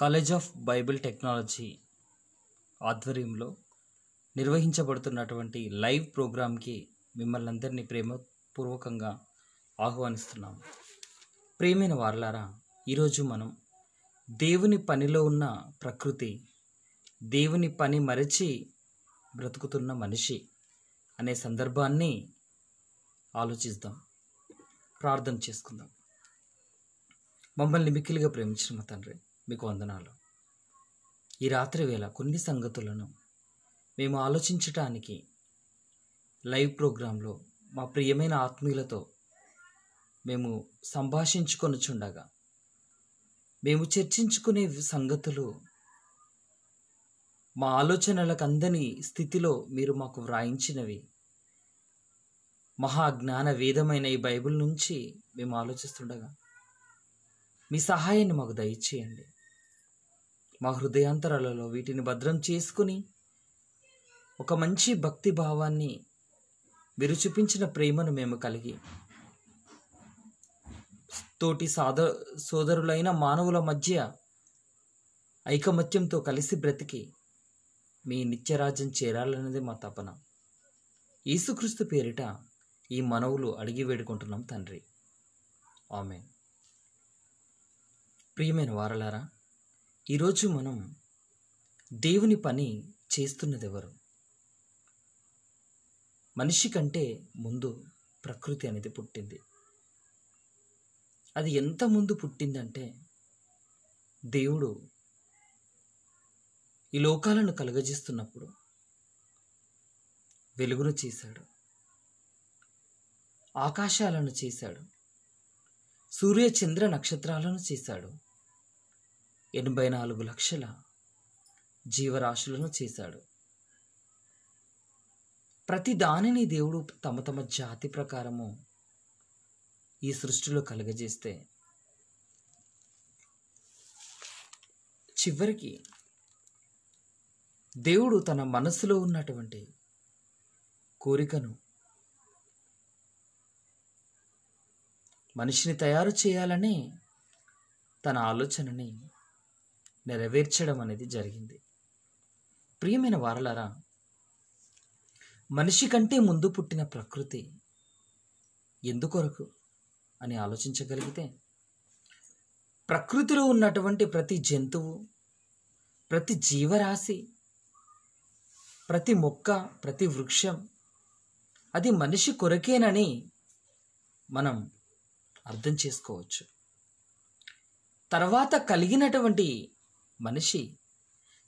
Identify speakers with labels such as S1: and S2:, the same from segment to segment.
S1: college of Bible technology ఆధ్వర్యంలో నిర్వహించబడుతున్నటువంటి live ప్రోగ్రామ్కి మిమ్మల్ని అందరినీ ప్రేమపూర్వకంగా ఆహ్వానిస్తున్నాం ప్రేమైన వార్లారా ఈరోజు మనం దేవుని పనిలో ఉన్న ప్రకృతి దేవుని పని మరచి బ్రతుకుతున్న మనిషి అనే సందర్భాన్ని ఆలోచిద్దాం ప్రార్థన చేసుకుందాం మమ్మల్ని మిక్కిలిగా ప్రేమించిన మా తండ్రి మీకు వందనాలు ఈ రాత్రి వేళ కొన్ని సంగతులను మేము ఆలోచించటానికి లైవ్ ప్రోగ్రాంలో మా ప్రియమైన ఆత్మీయులతో మేము సంభాషించుకొనుచుండగా మేము చర్చించుకునే సంగతులు మా ఆలోచనలకు అందని స్థితిలో మీరు మాకు వ్రాయించినవి మహాజ్ఞాన వేదమైన ఈ బైబిల్ నుంచి మేము ఆలోచిస్తుండగా మీ సహాయాన్ని మాకు దయచేయండి మా హృదయాంతరాలలో వీటిని భద్రం చేసుకుని ఒక మంచి భక్తి భావాన్ని మీరు చూపించిన ప్రేమను మేము కలిగి తోటి సాధ సోదరులైన మానవుల మధ్య ఐకమత్యంతో కలిసి బ్రతికి మీ నిత్యరాజ్యం చేరాలన్నది మా తపన యేసుక్రీస్తు పేరిట ఈ మనవులు అడిగి వేడుకుంటున్నాం తండ్రి ఆమె ప్రియమైన వారలారా ఈరోజు మనం దేవుని పని చేస్తున్నది ఎవరు మనిషి కంటే ముందు ప్రకృతి అనేది పుట్టింది అది ఎంత ముందు పుట్టిందంటే దేవుడు ఈ లోకాలను కలుగజేస్తున్నప్పుడు వెలుగును చేశాడు ఆకాశాలను చేశాడు సూర్య చంద్ర నక్షత్రాలను చేశాడు ఎనభై నాలుగు లక్షల జీవరాశులను చేశాడు ప్రతి దానిని దేవుడు తమ తమ జాతి ప్రకారము ఈ సృష్టిలో కలుగజేస్తే చివరికి దేవుడు తన మనస్సులో ఉన్నటువంటి కోరికను మనిషిని తయారు చేయాలని తన ఆలోచనని నెరవేర్చడం అనేది జరిగింది ప్రియమైన వారలారా మనిషి కంటే ముందు పుట్టిన ప్రకృతి ఎందుకొరకు అని ఆలోచించగలిగితే ప్రకృతిలో ఉన్నటువంటి ప్రతి జంతువు ప్రతి జీవరాశి ప్రతి మొక్క ప్రతి వృక్షం అది మనిషి కొరకేనని మనం అర్థం చేసుకోవచ్చు తర్వాత కలిగినటువంటి మనిషి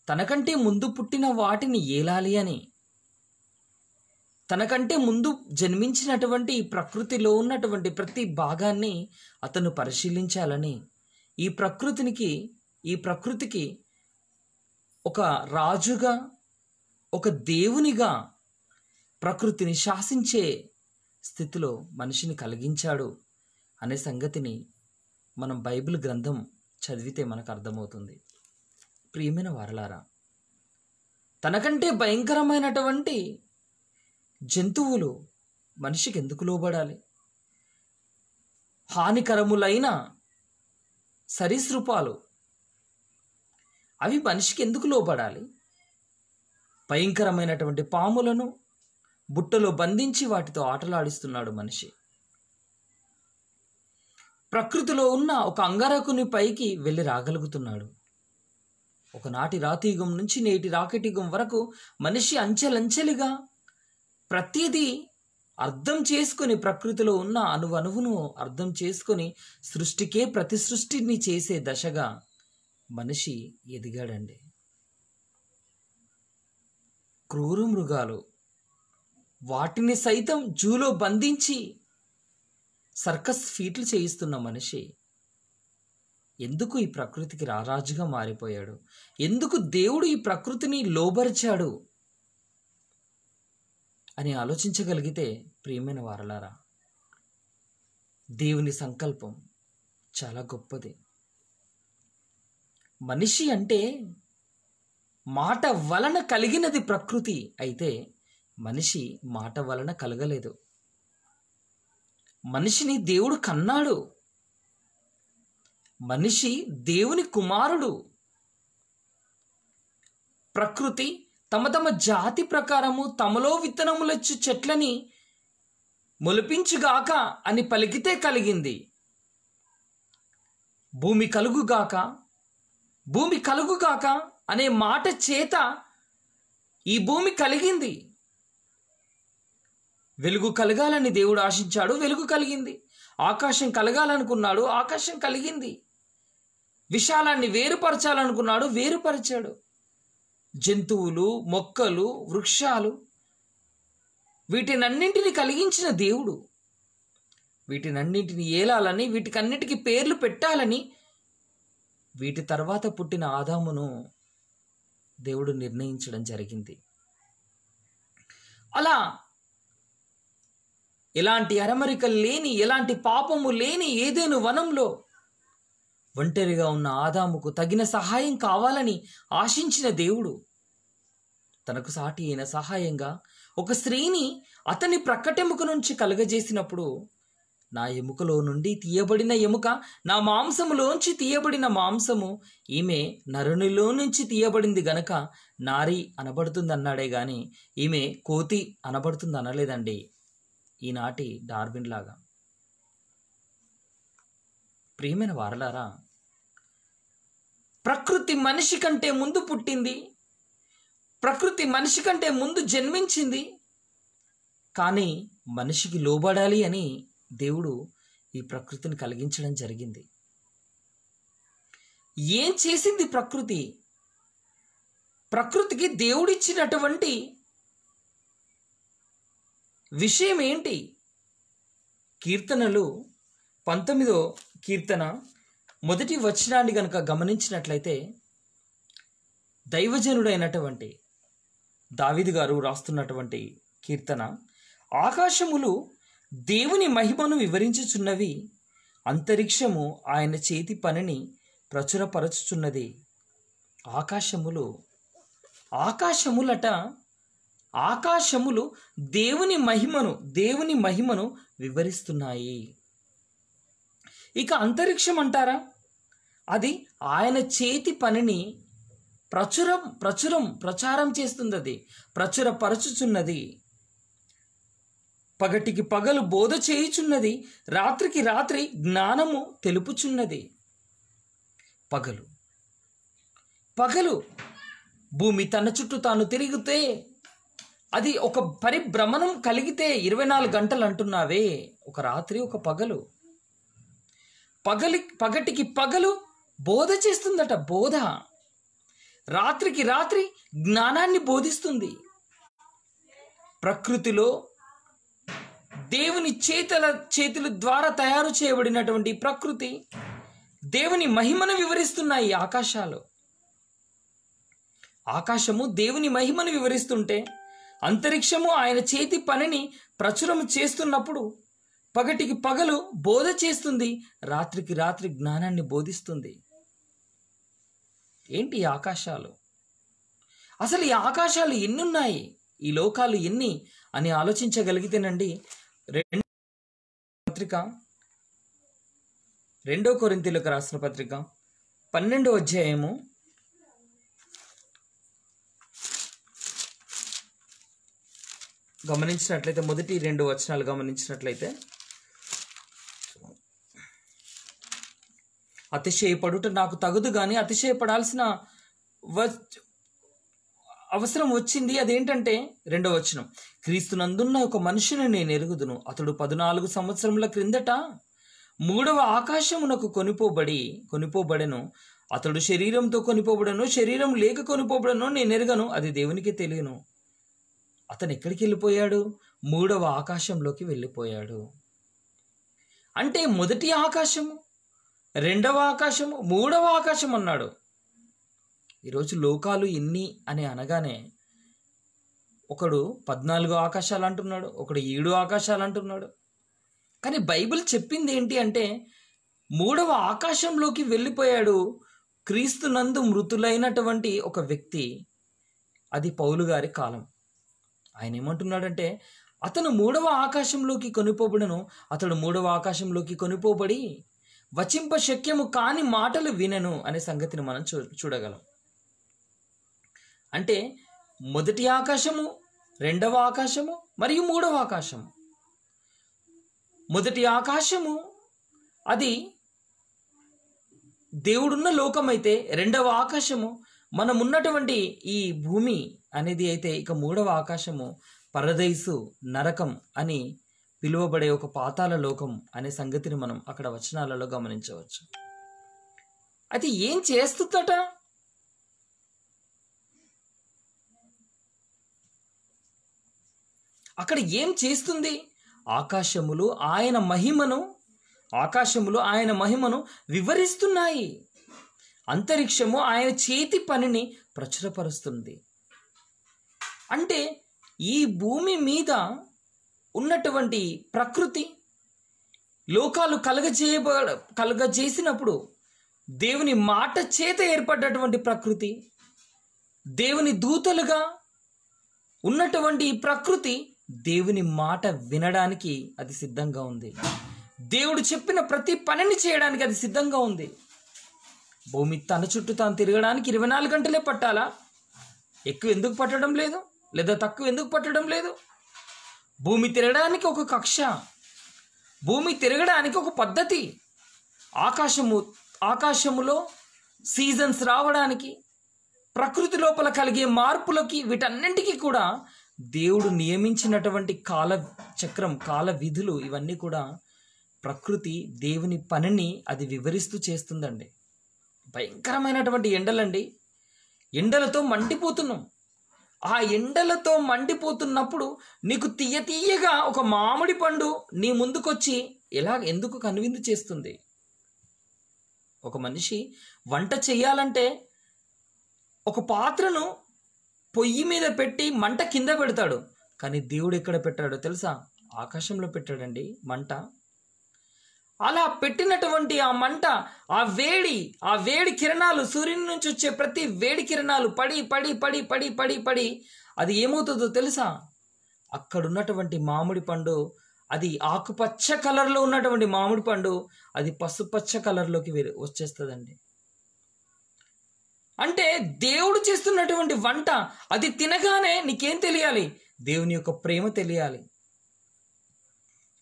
S1: తనకంటే ముందు పుట్టిన వాటిని ఏలాలి అని తనకంటే ముందు జన్మించినటువంటి ప్రకృతిలో ఉన్నటువంటి ప్రతి భాగాన్ని అతను పరిశీలించాలని ఈ ప్రకృతినికి ఈ ప్రకృతికి ఒక రాజుగా ఒక దేవునిగా ప్రకృతిని శాసించే స్థితిలో మనిషిని కలిగించాడు అనే సంగతిని మనం బైబిల్ గ్రంథం చదివితే మనకు అర్థమవుతుంది ప్రియమైన వారలారా తనకంటే భయంకరమైనటువంటి జంతువులు మనిషికి ఎందుకు లోబడాలి హానికరములైన సరీసృపాలు అవి మనిషికి ఎందుకు లోబడాలి భయంకరమైనటువంటి పాములను బుట్టలో బంధించి వాటితో ఆటలాడిస్తున్నాడు మనిషి ప్రకృతిలో ఉన్న ఒక అంగరకుని పైకి వెళ్ళి రాగలుగుతున్నాడు ఒకనాటి రాతియుగం నుంచి నేటి రాకెట్ యుగం వరకు మనిషి అంచెలంచెలుగా ప్రతిదీ అర్థం చేసుకుని ప్రకృతిలో ఉన్న అణువణువును అర్థం చేసుకుని సృష్టికే ప్రతి సృష్టిని చేసే దశగా మనిషి ఎదిగాడండి క్రూర మృగాలు వాటిని సైతం జూలో బంధించి సర్కస్ ఫీట్లు చేయిస్తున్న మనిషి ఎందుకు ఈ ప్రకృతికి రారాజుగా మారిపోయాడు ఎందుకు దేవుడు ఈ ప్రకృతిని లోబరిచాడు అని ఆలోచించగలిగితే ప్రియమైన వారలారా దేవుని సంకల్పం చాలా గొప్పది మనిషి అంటే మాట వలన కలిగినది ప్రకృతి అయితే మనిషి మాట వలన కలగలేదు మనిషిని దేవుడు కన్నాడు మనిషి దేవుని కుమారుడు ప్రకృతి తమ తమ జాతి ప్రకారము తమలో విత్తనములొచ్చు చెట్లని మొలిపించుగాక అని పలికితే కలిగింది భూమి కలుగుగాక భూమి కలుగుగాక అనే మాట చేత ఈ భూమి కలిగింది వెలుగు కలగాలని దేవుడు ఆశించాడు వెలుగు కలిగింది ఆకాశం కలగాలనుకున్నాడు ఆకాశం కలిగింది విశాలాన్ని వేరుపరచాలనుకున్నాడు వేరుపరిచాడు జంతువులు మొక్కలు వృక్షాలు వీటినన్నింటిని కలిగించిన దేవుడు వీటినన్నింటిని ఏలాలని వీటికన్నిటికీ పేర్లు పెట్టాలని వీటి తర్వాత పుట్టిన ఆదామును దేవుడు నిర్ణయించడం జరిగింది అలా ఎలాంటి అరమరికలు లేని ఎలాంటి పాపము లేని ఏదేను వనంలో ఒంటరిగా ఉన్న ఆదాముకు తగిన సహాయం కావాలని ఆశించిన దేవుడు తనకు సాటి అయిన సహాయంగా ఒక స్త్రీని అతని ప్రక్కటెముక నుంచి కలుగజేసినప్పుడు నా ఎముకలో నుండి తీయబడిన ఎముక నా మాంసములోంచి తీయబడిన మాంసము ఈమె నరునిలో నుంచి తీయబడింది గనక నారి అనబడుతుంది అన్నాడే గాని ఈమె కోతి అనబడుతుంది అనలేదండి ఈనాటి డార్బిన్ లాగా ప్రియమైన వారలారా ప్రకృతి మనిషి కంటే ముందు పుట్టింది ప్రకృతి మనిషి కంటే ముందు జన్మించింది కానీ మనిషికి లోబడాలి అని దేవుడు ఈ ప్రకృతిని కలిగించడం జరిగింది ఏం చేసింది ప్రకృతి ప్రకృతికి దేవుడిచ్చినటువంటి విషయం ఏంటి కీర్తనలు పంతొమ్మిదో కీర్తన మొదటి వచనాన్ని గనక గమనించినట్లయితే దైవజనుడైనటువంటి దావిది గారు రాస్తున్నటువంటి కీర్తన ఆకాశములు దేవుని మహిమను వివరించుచున్నవి అంతరిక్షము ఆయన చేతి పనిని ప్రచురపరచుచున్నది ఆకాశములు ఆకాశములట ఆకాశములు దేవుని మహిమను దేవుని మహిమను వివరిస్తున్నాయి ఇక అంతరిక్షం అంటారా అది ఆయన చేతి పనిని ప్రచురం ప్రచురం ప్రచారం చేస్తుంది అది ప్రచురపరచుచున్నది పగటికి పగలు బోధ చేయుచున్నది రాత్రికి రాత్రి జ్ఞానము తెలుపుచున్నది పగలు పగలు భూమి తన చుట్టూ తాను తిరిగితే అది ఒక పరిభ్రమణం కలిగితే ఇరవై నాలుగు గంటలు అంటున్నావే ఒక రాత్రి ఒక పగలు పగలి పగటికి పగలు బోధ చేస్తుందట బోధ రాత్రికి రాత్రి జ్ఞానాన్ని బోధిస్తుంది ప్రకృతిలో దేవుని చేతల చేతుల ద్వారా తయారు చేయబడినటువంటి ప్రకృతి దేవుని మహిమను వివరిస్తున్నాయి ఆకాశాలు ఆకాశము దేవుని మహిమను వివరిస్తుంటే అంతరిక్షము ఆయన చేతి పనిని ప్రచురం చేస్తున్నప్పుడు పగటికి పగలు బోధ చేస్తుంది రాత్రికి రాత్రి జ్ఞానాన్ని బోధిస్తుంది ఏంటి ఆకాశాలు అసలు ఈ ఆకాశాలు ఎన్ని ఉన్నాయి ఈ లోకాలు ఎన్ని అని ఆలోచించగలిగితేనండి రెండు పత్రిక రెండో కొరింతీలకు రాసిన పత్రిక పన్నెండో అధ్యాయము గమనించినట్లయితే మొదటి రెండు వచనాలు గమనించినట్లయితే అతిశయపడుట నాకు తగదు కానీ అతిశయపడాల్సిన అవసరం వచ్చింది అదేంటంటే రెండవ వచనం క్రీస్తునందున్న ఒక మనిషిని నేను ఎరుగుదును అతడు పద్నాలుగు సంవత్సరముల క్రిందట మూడవ ఆకాశమునకు కొనిపోబడి కొనిపోబడెను అతడు శరీరంతో కొనిపోబడను శరీరం లేక కొనిపోబడను నేను ఎరగను అది దేవునికి తెలియను అతను ఎక్కడికి వెళ్ళిపోయాడు మూడవ ఆకాశంలోకి వెళ్ళిపోయాడు అంటే మొదటి ఆకాశము రెండవ ఆకాశము మూడవ ఆకాశం అన్నాడు ఈరోజు లోకాలు ఎన్ని అని అనగానే ఒకడు పద్నాలుగు ఆకాశాలు అంటున్నాడు ఒకడు ఏడు ఆకాశాలు అంటున్నాడు కానీ బైబిల్ చెప్పింది ఏంటి అంటే మూడవ ఆకాశంలోకి వెళ్ళిపోయాడు క్రీస్తు నందు మృతులైనటువంటి ఒక వ్యక్తి అది పౌలు గారి కాలం ఆయన ఏమంటున్నాడంటే అతను మూడవ ఆకాశంలోకి కొనిపోబడను అతడు మూడవ ఆకాశంలోకి కొనిపోబడి వచింప శక్యము కాని మాటలు వినను అనే సంగతిని మనం చూ చూడగలం అంటే మొదటి ఆకాశము రెండవ ఆకాశము మరియు మూడవ ఆకాశము మొదటి ఆకాశము అది దేవుడున్న లోకమైతే రెండవ ఆకాశము మనం ఉన్నటువంటి ఈ భూమి అనేది అయితే ఇక మూడవ ఆకాశము పరదైసు నరకం అని పిలువబడే ఒక పాతాల లోకం అనే సంగతిని మనం అక్కడ వచనాలలో గమనించవచ్చు అయితే ఏం చేస్తుందట అక్కడ ఏం చేస్తుంది ఆకాశములు ఆయన మహిమను ఆకాశములు ఆయన మహిమను వివరిస్తున్నాయి అంతరిక్షము ఆయన చేతి పనిని ప్రచురపరుస్తుంది అంటే ఈ భూమి మీద ఉన్నటువంటి ప్రకృతి లోకాలు కలగజేయ కలగజేసినప్పుడు దేవుని మాట చేత ఏర్పడ్డటువంటి ప్రకృతి దేవుని దూతలుగా ఉన్నటువంటి ప్రకృతి దేవుని మాట వినడానికి అది సిద్ధంగా ఉంది దేవుడు చెప్పిన ప్రతి పనిని చేయడానికి అది సిద్ధంగా ఉంది భూమి తన చుట్టూ తాను తిరగడానికి ఇరవై నాలుగు గంటలే పట్టాలా ఎక్కువ ఎందుకు పట్టడం లేదు లేదా తక్కువ ఎందుకు పట్టడం లేదు భూమి తిరగడానికి ఒక కక్ష భూమి తిరగడానికి ఒక పద్ధతి ఆకాశము ఆకాశములో సీజన్స్ రావడానికి ప్రకృతి లోపల కలిగే మార్పులకి వీటన్నింటికీ కూడా దేవుడు నియమించినటువంటి కాల చక్రం కాల విధులు ఇవన్నీ కూడా ప్రకృతి దేవుని పనిని అది వివరిస్తూ చేస్తుందండి భయంకరమైనటువంటి ఎండలండి ఎండలతో మండిపోతున్నాం ఆ ఎండలతో మండిపోతున్నప్పుడు నీకు తీయ తీయగా ఒక మామిడి పండు నీ ముందుకొచ్చి ఎలా ఎందుకు కనువిందు చేస్తుంది ఒక మనిషి వంట చేయాలంటే ఒక పాత్రను పొయ్యి మీద పెట్టి మంట కింద పెడతాడు కానీ దేవుడు ఎక్కడ పెట్టాడో తెలుసా ఆకాశంలో పెట్టాడండి మంట అలా పెట్టినటువంటి ఆ మంట ఆ వేడి ఆ వేడి కిరణాలు సూర్యుని నుంచి వచ్చే ప్రతి వేడి కిరణాలు పడి పడి పడి పడి పడి పడి అది ఏమవుతుందో తెలుసా అక్కడున్నటువంటి మామిడి పండు అది ఆకుపచ్చ కలర్లో ఉన్నటువంటి మామిడి పండు అది పసుపచ్చ కలర్లోకి వచ్చేస్తుందండి అంటే దేవుడు చేస్తున్నటువంటి వంట అది తినగానే నీకేం తెలియాలి దేవుని యొక్క ప్రేమ తెలియాలి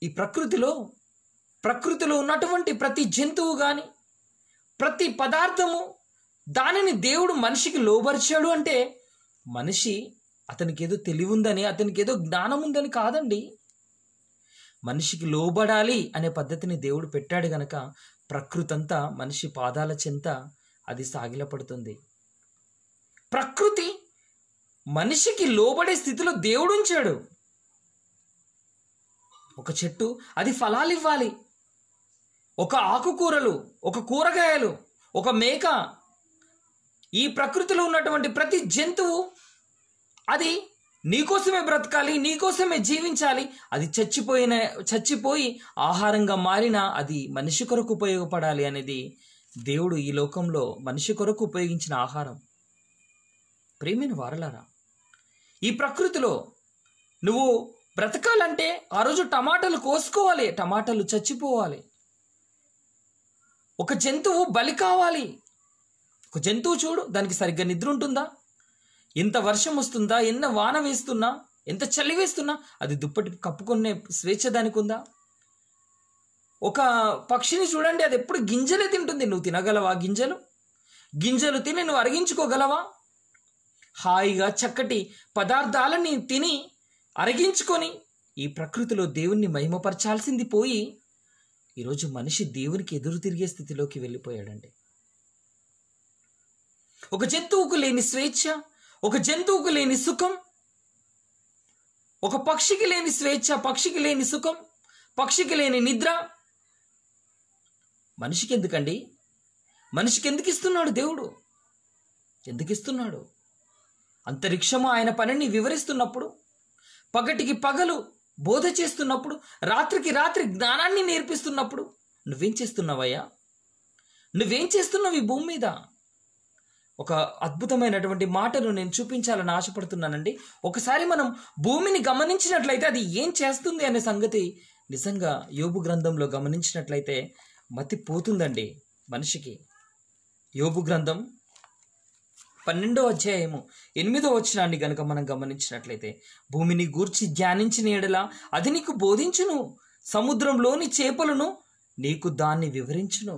S1: ఈ ప్రకృతిలో ప్రకృతిలో ఉన్నటువంటి ప్రతి జంతువు కానీ ప్రతి పదార్థము దానిని దేవుడు మనిషికి లోబరిచాడు అంటే మనిషి అతనికి ఏదో తెలివి ఉందని అతనికి ఏదో జ్ఞానం ఉందని కాదండి మనిషికి లోబడాలి అనే పద్ధతిని దేవుడు పెట్టాడు గనక ప్రకృతి అంతా మనిషి పాదాల చెంత అది సాగిలపడుతుంది ప్రకృతి మనిషికి లోబడే స్థితిలో దేవుడు ఉంచాడు ఒక చెట్టు అది ఫలాలు ఇవ్వాలి ఒక ఆకుకూరలు ఒక కూరగాయలు ఒక మేక ఈ ప్రకృతిలో ఉన్నటువంటి ప్రతి జంతువు అది నీకోసమే బ్రతకాలి నీకోసమే జీవించాలి అది చచ్చిపోయిన చచ్చిపోయి ఆహారంగా మారినా అది మనిషి కొరకు ఉపయోగపడాలి అనేది దేవుడు ఈ లోకంలో మనిషి కొరకు ఉపయోగించిన ఆహారం ప్రేమిని వారలారా ఈ ప్రకృతిలో నువ్వు బ్రతకాలంటే ఆ రోజు టమాటాలు కోసుకోవాలి టమాటాలు చచ్చిపోవాలి ఒక జంతువు బలి కావాలి ఒక జంతువు చూడు దానికి సరిగ్గా నిద్ర ఉంటుందా ఎంత వర్షం వస్తుందా ఎన్న వాన వేస్తున్నా ఎంత చలి వేస్తున్నా అది దుప్పటి కప్పుకునే స్వేచ్ఛ దానికి ఉందా ఒక పక్షిని చూడండి అది ఎప్పుడు గింజలే తింటుంది నువ్వు తినగలవా గింజలు గింజలు తిని నువ్వు అరిగించుకోగలవా హాయిగా చక్కటి పదార్థాలని తిని అరిగించుకొని ఈ ప్రకృతిలో దేవుణ్ణి మహిమపరచాల్సింది పోయి ఈరోజు మనిషి దేవునికి ఎదురు తిరిగే స్థితిలోకి వెళ్ళిపోయాడండి ఒక జంతువుకు లేని స్వేచ్ఛ ఒక జంతువుకు లేని సుఖం ఒక పక్షికి లేని స్వేచ్ఛ పక్షికి లేని సుఖం పక్షికి లేని నిద్ర మనిషికి ఎందుకండి మనిషికి ఎందుకు ఇస్తున్నాడు దేవుడు ఎందుకు ఇస్తున్నాడు అంతరిక్షము ఆయన పనిని వివరిస్తున్నప్పుడు పగటికి పగలు బోధ చేస్తున్నప్పుడు రాత్రికి రాత్రి జ్ఞానాన్ని నేర్పిస్తున్నప్పుడు నువ్వేం చేస్తున్నావయ్యా నువ్వేం చేస్తున్నావు ఈ భూమి మీద ఒక అద్భుతమైనటువంటి మాటను నేను చూపించాలని ఆశపడుతున్నానండి ఒకసారి మనం భూమిని గమనించినట్లయితే అది ఏం చేస్తుంది అనే సంగతి నిజంగా యోబు గ్రంథంలో గమనించినట్లయితే మతి పోతుందండి మనిషికి యోబు గ్రంథం పన్నెండో అధ్యాయము ఎనిమిదో వచనాన్ని గనుక మనం గమనించినట్లయితే భూమిని గూర్చి ధ్యానించిన ఎడలా అది నీకు బోధించును సముద్రంలోని చేపలను నీకు దాన్ని వివరించును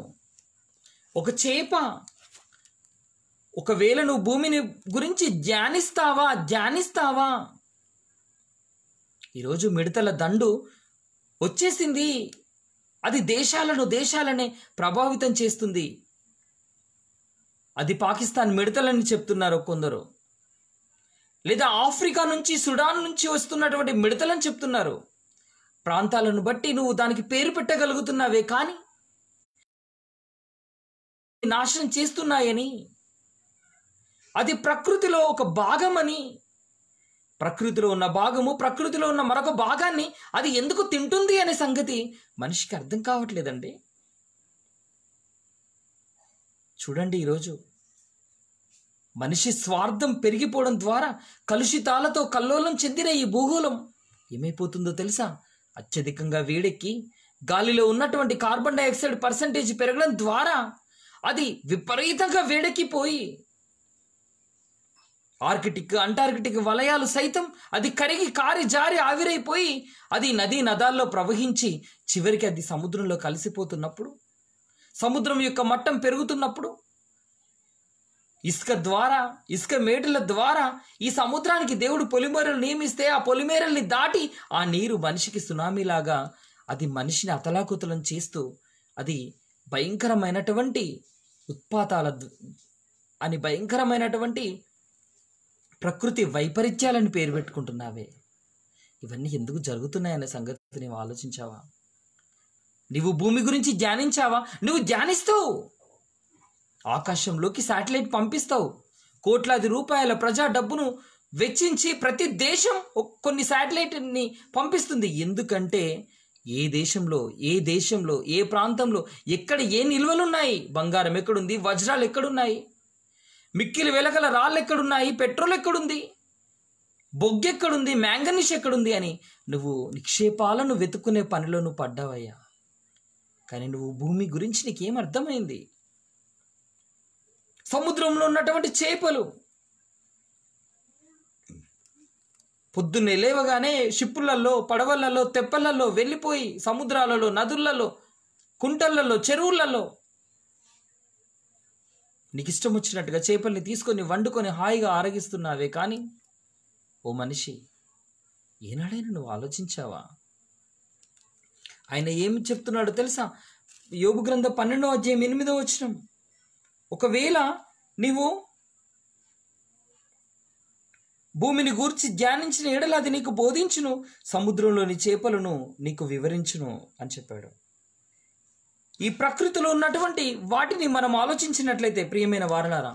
S1: ఒక చేప ఒకవేళ నువ్వు భూమిని గురించి ధ్యానిస్తావా ధ్యానిస్తావా ఈరోజు మిడతల దండు వచ్చేసింది అది దేశాలను దేశాలనే ప్రభావితం చేస్తుంది అది పాకిస్తాన్ మిడతలని చెప్తున్నారు కొందరు లేదా ఆఫ్రికా నుంచి సుడాన్ నుంచి వస్తున్నటువంటి మిడతలను చెప్తున్నారు ప్రాంతాలను బట్టి నువ్వు దానికి పేరు పెట్టగలుగుతున్నావే కానీ నాశనం చేస్తున్నాయని అది ప్రకృతిలో ఒక భాగమని ప్రకృతిలో ఉన్న భాగము ప్రకృతిలో ఉన్న మరొక భాగాన్ని అది ఎందుకు తింటుంది అనే సంగతి మనిషికి అర్థం కావట్లేదండి చూడండి ఈరోజు మనిషి స్వార్థం పెరిగిపోవడం ద్వారా కలుషితాలతో కల్లోలం చెందిన ఈ భూగోళం ఏమైపోతుందో తెలుసా అత్యధికంగా వేడెక్కి గాలిలో ఉన్నటువంటి కార్బన్ డైఆక్సైడ్ పర్సంటేజ్ పెరగడం ద్వారా అది విపరీతంగా వేడెక్కిపోయి ఆర్కిటిక్ అంటార్కిటిక్ వలయాలు సైతం అది కరిగి కారి జారి ఆవిరైపోయి అది నదీ నదాల్లో ప్రవహించి చివరికి అది సముద్రంలో కలిసిపోతున్నప్పుడు సముద్రం యొక్క మట్టం పెరుగుతున్నప్పుడు ఇసుక ద్వారా ఇసుక మేటల ద్వారా ఈ సముద్రానికి దేవుడు పొలిమేరలు నియమిస్తే ఆ పొలిమేరల్ని దాటి ఆ నీరు మనిషికి సునామీలాగా అది మనిషిని అతలాకుతలం చేస్తూ అది భయంకరమైనటువంటి ఉత్పాతాల అని భయంకరమైనటువంటి ప్రకృతి వైపరీత్యాలని పేరు పెట్టుకుంటున్నావే ఇవన్నీ ఎందుకు జరుగుతున్నాయనే సంగతి నీవు ఆలోచించావా నువ్వు భూమి గురించి ధ్యానించావా నువ్వు ధ్యానిస్తూ ఆకాశంలోకి శాటిలైట్ పంపిస్తావు కోట్లాది రూపాయల ప్రజా డబ్బును వెచ్చించి ప్రతి దేశం కొన్ని శాటిలైట్ని పంపిస్తుంది ఎందుకంటే ఏ దేశంలో ఏ దేశంలో ఏ ప్రాంతంలో ఎక్కడ ఏ నిల్వలున్నాయి బంగారం ఎక్కడుంది వజ్రాలు ఎక్కడున్నాయి మిక్కిలి వెలకల రాళ్ళు ఎక్కడున్నాయి పెట్రోల్ ఎక్కడుంది బొగ్గెక్కడుంది మ్యాంగనీష్ ఎక్కడుంది అని నువ్వు నిక్షేపాలను వెతుక్కునే పనిలో నువ్వు పడ్డావయ్యా కానీ నువ్వు భూమి గురించి నీకేం అర్థమైంది సముద్రంలో ఉన్నటువంటి చేపలు పొద్దున్నే లేవగానే షిప్పులలో పడవలలో తెప్పలలో వెళ్ళిపోయి సముద్రాలలో నదులలో కుంటలలో చెరువులలో నీకు ఇష్టం వచ్చినట్టుగా చేపల్ని తీసుకొని వండుకొని హాయిగా ఆరగిస్తున్నావే కానీ ఓ మనిషి ఏనాడైనా నువ్వు ఆలోచించావా ఆయన ఏమి చెప్తున్నాడో తెలుసా యోగు గ్రంథం పన్నెండో అధ్యాయం ఎనిమిదో వచ్చినాం ఒకవేళ నీవు భూమిని గూర్చి ధ్యానించిన ఏడలు అది నీకు బోధించును సముద్రంలోని చేపలను నీకు వివరించును అని చెప్పాడు ఈ ప్రకృతిలో ఉన్నటువంటి వాటిని మనం ఆలోచించినట్లయితే ప్రియమైన వారలారా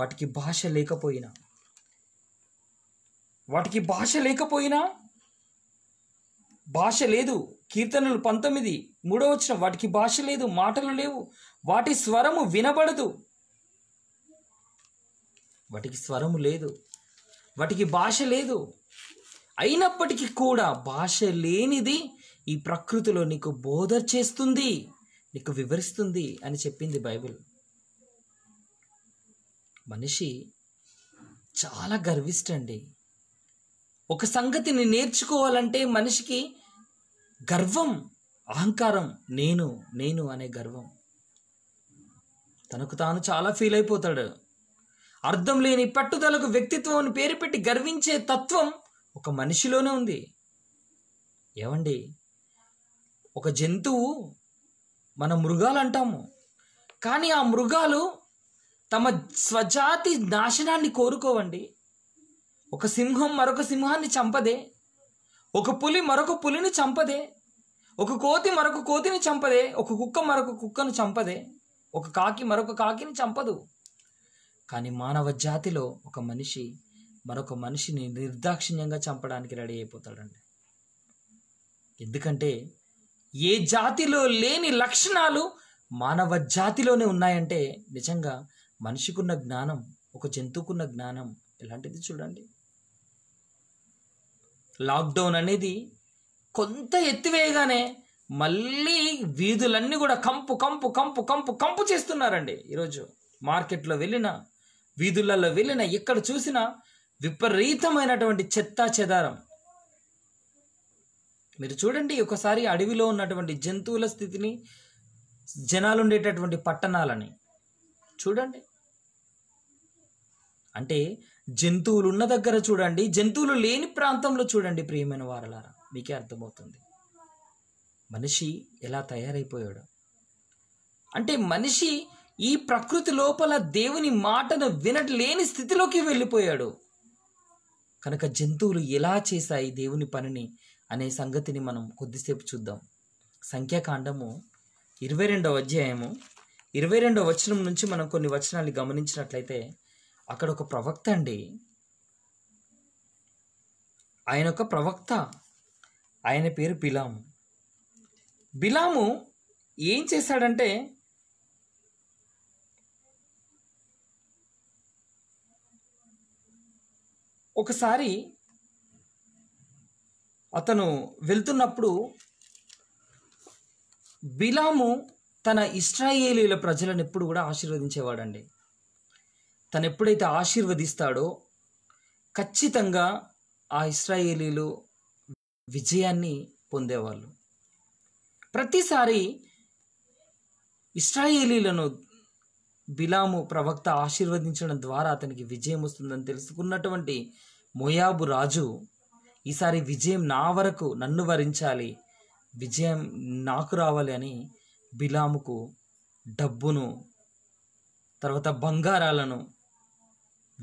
S1: వాటికి భాష లేకపోయినా వాటికి భాష లేకపోయినా భాష లేదు కీర్తనలు పంతొమ్మిది మూడో వచ్చిన వాటికి భాష లేదు మాటలు లేవు వాటి స్వరము వినబడదు వాటికి స్వరము లేదు వాటికి భాష లేదు అయినప్పటికీ కూడా భాష లేనిది ఈ ప్రకృతిలో నీకు బోధ చేస్తుంది నీకు వివరిస్తుంది అని చెప్పింది బైబిల్ మనిషి చాలా గర్విష్టండి ఒక సంగతిని నేర్చుకోవాలంటే మనిషికి గర్వం అహంకారం నేను నేను అనే గర్వం తనకు తాను చాలా ఫీల్ అయిపోతాడు అర్థం లేని పట్టుదలకు వ్యక్తిత్వం పేరు పెట్టి గర్వించే తత్వం ఒక మనిషిలోనే ఉంది ఏమండి ఒక జంతువు మన మృగాలు అంటాము కానీ ఆ మృగాలు తమ స్వజాతి నాశనాన్ని కోరుకోవండి ఒక సింహం మరొక సింహాన్ని చంపదే ఒక పులి మరొక పులిని చంపదే ఒక కోతి మరొక కోతిని చంపదే ఒక కుక్క మరొక కుక్కను చంపదే ఒక కాకి మరొక కాకిని చంపదు కానీ మానవ జాతిలో ఒక మనిషి మరొక మనిషిని నిర్దాక్షిణ్యంగా చంపడానికి రెడీ అయిపోతాడండి ఎందుకంటే ఏ జాతిలో లేని లక్షణాలు మానవ జాతిలోనే ఉన్నాయంటే నిజంగా మనిషికున్న జ్ఞానం ఒక జంతువుకున్న జ్ఞానం ఎలాంటిది చూడండి లాక్డౌన్ అనేది కొంత ఎత్తివేయగానే మళ్ళీ వీధులన్నీ కూడా కంపు కంపు కంపు కంపు కంపు చేస్తున్నారండి ఈరోజు మార్కెట్లో వెళ్ళిన వీధులలో వెళ్ళిన ఎక్కడ చూసిన విపరీతమైనటువంటి చెత్తా చెదారం మీరు చూడండి ఒకసారి అడవిలో ఉన్నటువంటి జంతువుల స్థితిని జనాలు ఉండేటటువంటి పట్టణాలని చూడండి అంటే జంతువులు ఉన్న దగ్గర చూడండి జంతువులు లేని ప్రాంతంలో చూడండి ప్రియమైన వారలారా మీకే అర్థమవుతుంది మనిషి ఎలా తయారైపోయాడు అంటే మనిషి ఈ ప్రకృతి లోపల దేవుని మాటను వినట్లేని స్థితిలోకి వెళ్ళిపోయాడు కనుక జంతువులు ఎలా చేశాయి దేవుని పనిని అనే సంగతిని మనం కొద్దిసేపు చూద్దాం సంఖ్యాకాండము ఇరవై రెండవ అధ్యాయము ఇరవై రెండవ వచనం నుంచి మనం కొన్ని వచనాలు గమనించినట్లయితే అక్కడ ఒక ప్రవక్త అండి ఆయన ఒక ప్రవక్త ఆయన పేరు పిలాము బిలాము ఏం చేశాడంటే ఒకసారి అతను వెళ్తున్నప్పుడు బిలాము తన ఇస్రాయేలీల ప్రజలను ఎప్పుడు కూడా ఆశీర్వదించేవాడండి తను ఎప్పుడైతే ఆశీర్వదిస్తాడో ఖచ్చితంగా ఆ ఇస్రాయేలీలు విజయాన్ని పొందేవాళ్ళు ప్రతిసారి ఇస్రాయేలీలను బిలాము ప్రవక్త ఆశీర్వదించడం ద్వారా అతనికి విజయం వస్తుందని తెలుసుకున్నటువంటి మొయాబు రాజు ఈసారి విజయం నా వరకు నన్ను వరించాలి విజయం నాకు రావాలి అని బిలాముకు డబ్బును తర్వాత బంగారాలను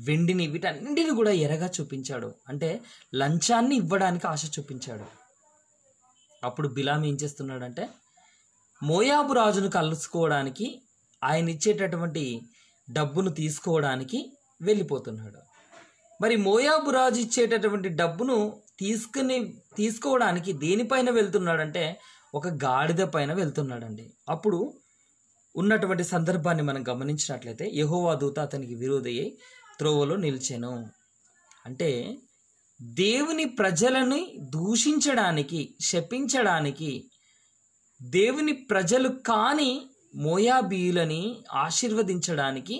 S1: వెండిని వీటన్నిటిని కూడా ఎరగా చూపించాడు అంటే లంచాన్ని ఇవ్వడానికి ఆశ చూపించాడు అప్పుడు బిలాం ఏం చేస్తున్నాడంటే మోయాబు రాజును కలుసుకోవడానికి ఆయన ఇచ్చేటటువంటి డబ్బును తీసుకోవడానికి వెళ్ళిపోతున్నాడు మరి మోయాబు రాజు ఇచ్చేటటువంటి డబ్బును తీసుకుని తీసుకోవడానికి దేనిపైన వెళ్తున్నాడంటే ఒక గాడిద పైన వెళ్తున్నాడండి అప్పుడు ఉన్నటువంటి సందర్భాన్ని మనం గమనించినట్లయితే యహోవా దూత అతనికి విరోధయ్యి త్రోవలో నిలిచాను అంటే దేవుని ప్రజలని దూషించడానికి శపించడానికి దేవుని ప్రజలు కాని మోయాబీయులని ఆశీర్వదించడానికి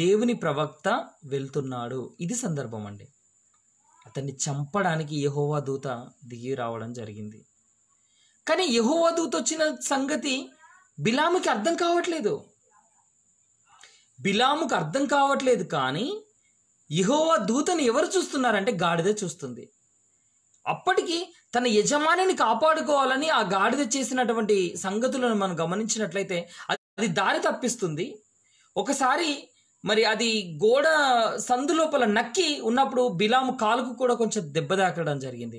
S1: దేవుని ప్రవక్త వెళ్తున్నాడు ఇది సందర్భం అండి అతన్ని చంపడానికి యహోవా దూత దిగి రావడం జరిగింది కానీ యహోవా దూత వచ్చిన సంగతి బిలాముకి అర్థం కావట్లేదు బిలాముకు అర్థం కావట్లేదు కానీ ఇహోవా దూతని ఎవరు చూస్తున్నారంటే గాడిద చూస్తుంది అప్పటికి తన యజమానిని కాపాడుకోవాలని ఆ గాడిద చేసినటువంటి సంగతులను మనం గమనించినట్లయితే అది దారి తప్పిస్తుంది ఒకసారి మరి అది గోడ సందు లోపల నక్కి ఉన్నప్పుడు బిలాము కాలుకు కూడా కొంచెం దెబ్బ తాకడం జరిగింది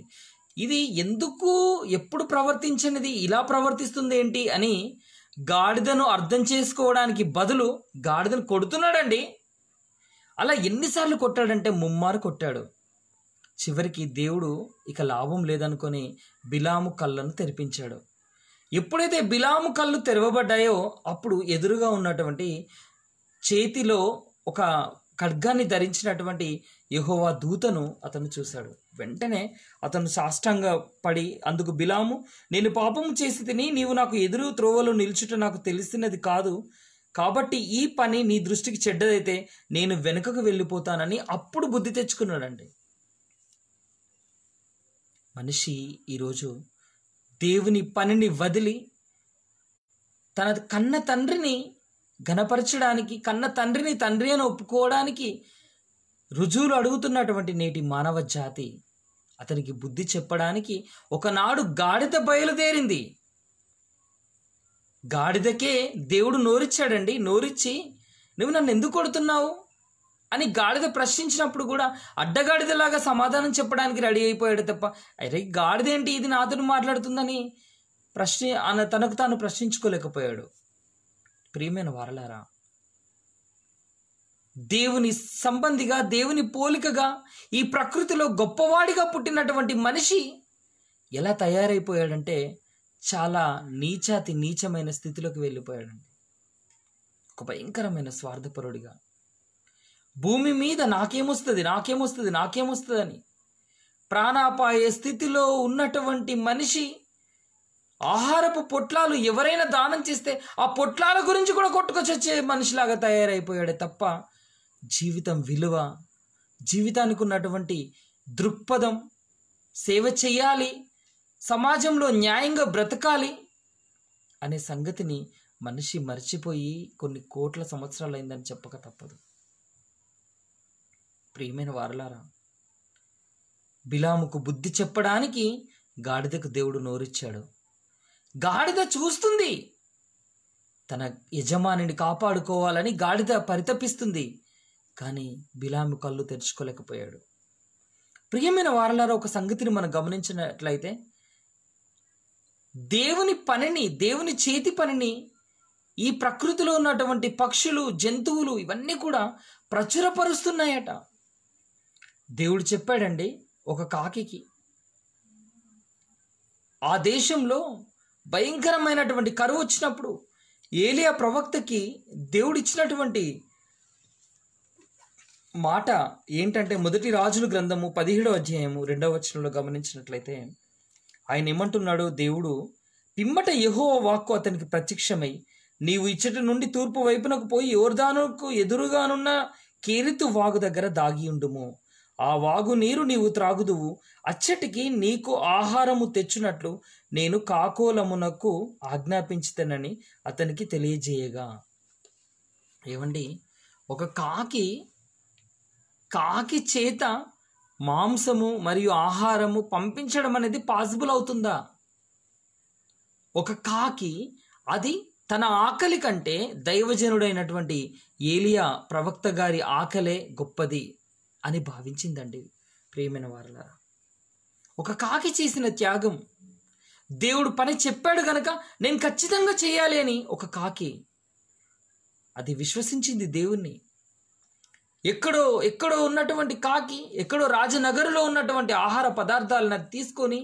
S1: ఇది ఎందుకు ఎప్పుడు ప్రవర్తించినది ఇలా ప్రవర్తిస్తుంది ఏంటి అని గాడిదను అర్థం చేసుకోవడానికి బదులు గాడిదను కొడుతున్నాడండి అలా ఎన్నిసార్లు కొట్టాడంటే ముమ్మారు కొట్టాడు చివరికి దేవుడు ఇక లాభం లేదనుకొని బిలాము కళ్ళను తెరిపించాడు ఎప్పుడైతే బిలాము కళ్ళు తెరవబడ్డాయో అప్పుడు ఎదురుగా ఉన్నటువంటి చేతిలో ఒక ఖడ్గాన్ని ధరించినటువంటి యహోవా దూతను అతను చూశాడు వెంటనే అతను సాష్టంగా పడి అందుకు బిలాము నేను పాపం చేసి తిని నీవు నాకు ఎదురు త్రోవలో నిల్చుట నాకు తెలిసినది కాదు కాబట్టి ఈ పని నీ దృష్టికి చెడ్డదైతే నేను వెనుకకు వెళ్ళిపోతానని అప్పుడు బుద్ధి తెచ్చుకున్నాడండి మనిషి ఈరోజు దేవుని పనిని వదిలి తన కన్న తండ్రిని గనపరచడానికి కన్న తండ్రిని తండ్రి అని ఒప్పుకోవడానికి రుజువులు అడుగుతున్నటువంటి నేటి మానవ జాతి అతనికి బుద్ధి చెప్పడానికి ఒకనాడు గాడిత బయలుదేరింది గాడిదకే దేవుడు నోరిచ్చాడండి నోరిచ్చి నువ్వు నన్ను ఎందుకు కొడుతున్నావు అని గాడిద ప్రశ్నించినప్పుడు కూడా అడ్డగాడిదలాగా సమాధానం చెప్పడానికి రెడీ అయిపోయాడు తప్ప అరే గాడిదేంటి ఇది నాతో మాట్లాడుతుందని ప్రశ్న తనకు తాను ప్రశ్నించుకోలేకపోయాడు ప్రియమైన వారలారా దేవుని సంబంధిగా దేవుని పోలికగా ఈ ప్రకృతిలో గొప్పవాడిగా పుట్టినటువంటి మనిషి ఎలా తయారైపోయాడంటే చాలా నీచాతి నీచమైన స్థితిలోకి వెళ్ళిపోయాడండి ఒక భయంకరమైన స్వార్థపరుడిగా భూమి మీద నాకేమొస్తుంది నాకేమొస్తుంది నాకేమొస్తుందని ప్రాణాపాయ స్థితిలో ఉన్నటువంటి మనిషి ఆహారపు పొట్లాలు ఎవరైనా దానం చేస్తే ఆ పొట్లాల గురించి కూడా కొట్టుకొచ్చొచ్చే మనిషిలాగా తయారైపోయాడే తప్ప జీవితం విలువ జీవితానికి ఉన్నటువంటి దృక్పథం సేవ చేయాలి సమాజంలో న్యాయంగా బ్రతకాలి అనే సంగతిని మనిషి మర్చిపోయి కొన్ని కోట్ల సంవత్సరాలు అయిందని చెప్పక తప్పదు ప్రియమైన వారలారా బిలాముకు బుద్ధి చెప్పడానికి గాడిదకు దేవుడు నోరిచ్చాడు గాడిద చూస్తుంది తన యజమానిని కాపాడుకోవాలని గాడిద పరితపిస్తుంది కానీ బిలాము కళ్ళు తెరుచుకోలేకపోయాడు ప్రియమైన వారలారా ఒక సంగతిని మనం గమనించినట్లయితే దేవుని పనిని దేవుని చేతి పనిని ఈ ప్రకృతిలో ఉన్నటువంటి పక్షులు జంతువులు ఇవన్నీ కూడా ప్రచురపరుస్తున్నాయట దేవుడు చెప్పాడండి ఒక కాకి ఆ దేశంలో భయంకరమైనటువంటి కరువు వచ్చినప్పుడు ఏలియా ప్రవక్తకి దేవుడిచ్చినటువంటి మాట ఏంటంటే మొదటి రాజుల గ్రంథము పదిహేడో అధ్యాయము రెండవ వచనంలో గమనించినట్లయితే ఆయన ఏమంటున్నాడు దేవుడు పిమ్మట యహో వాక్కు అతనికి ప్రత్యక్షమై నీవు ఇచ్చటి నుండి తూర్పు వైపునకు పోయి యోర్ధానుకు ఎదురుగానున్న కేరితు వాగు దగ్గర దాగి ఉండుము ఆ వాగు నీరు నీవు త్రాగుదువు అచ్చటికి నీకు ఆహారము తెచ్చినట్లు నేను కాకోలమునకు ఆజ్ఞాపించుతానని అతనికి తెలియజేయగా ఏమండి ఒక కాకి కాకి చేత మాంసము మరియు ఆహారము పంపించడం అనేది పాసిబుల్ అవుతుందా ఒక కాకి అది తన ఆకలి కంటే దైవజనుడైనటువంటి ఏలియా ప్రవక్త గారి ఆకలే గొప్పది అని భావించిందండి ప్రియమైన వారల ఒక కాకి చేసిన త్యాగం దేవుడు పని చెప్పాడు గనక నేను ఖచ్చితంగా చేయాలి అని ఒక కాకి అది విశ్వసించింది దేవుణ్ణి ఎక్కడో ఎక్కడో ఉన్నటువంటి కాకి ఎక్కడో రాజనగర్లో ఉన్నటువంటి ఆహార పదార్థాలను తీసుకొని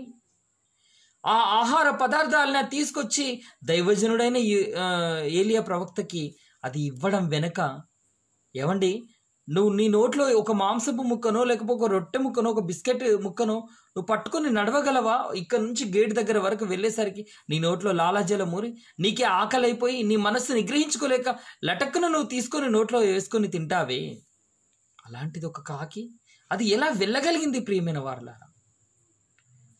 S1: ఆ ఆహార పదార్థాలను తీసుకొచ్చి దైవజనుడైన ఏలియా ప్రవక్తకి అది ఇవ్వడం వెనక ఏమండి నువ్వు నీ నోట్లో ఒక మాంసపు ముక్కనో లేకపోతే ఒక రొట్టె ముక్కనో ఒక బిస్కెట్ ముక్కనో నువ్వు పట్టుకొని నడవగలవా ఇక్కడ నుంచి గేట్ దగ్గర వరకు వెళ్ళేసరికి నీ నోట్లో లాలాజలం మూరి నీకే అయిపోయి నీ మనస్సు నిగ్రహించుకోలేక లటక్కును నువ్వు తీసుకొని నోట్లో వేసుకొని తింటావే అలాంటిది ఒక కాకి అది ఎలా వెళ్ళగలిగింది ప్రియమైన వారులారా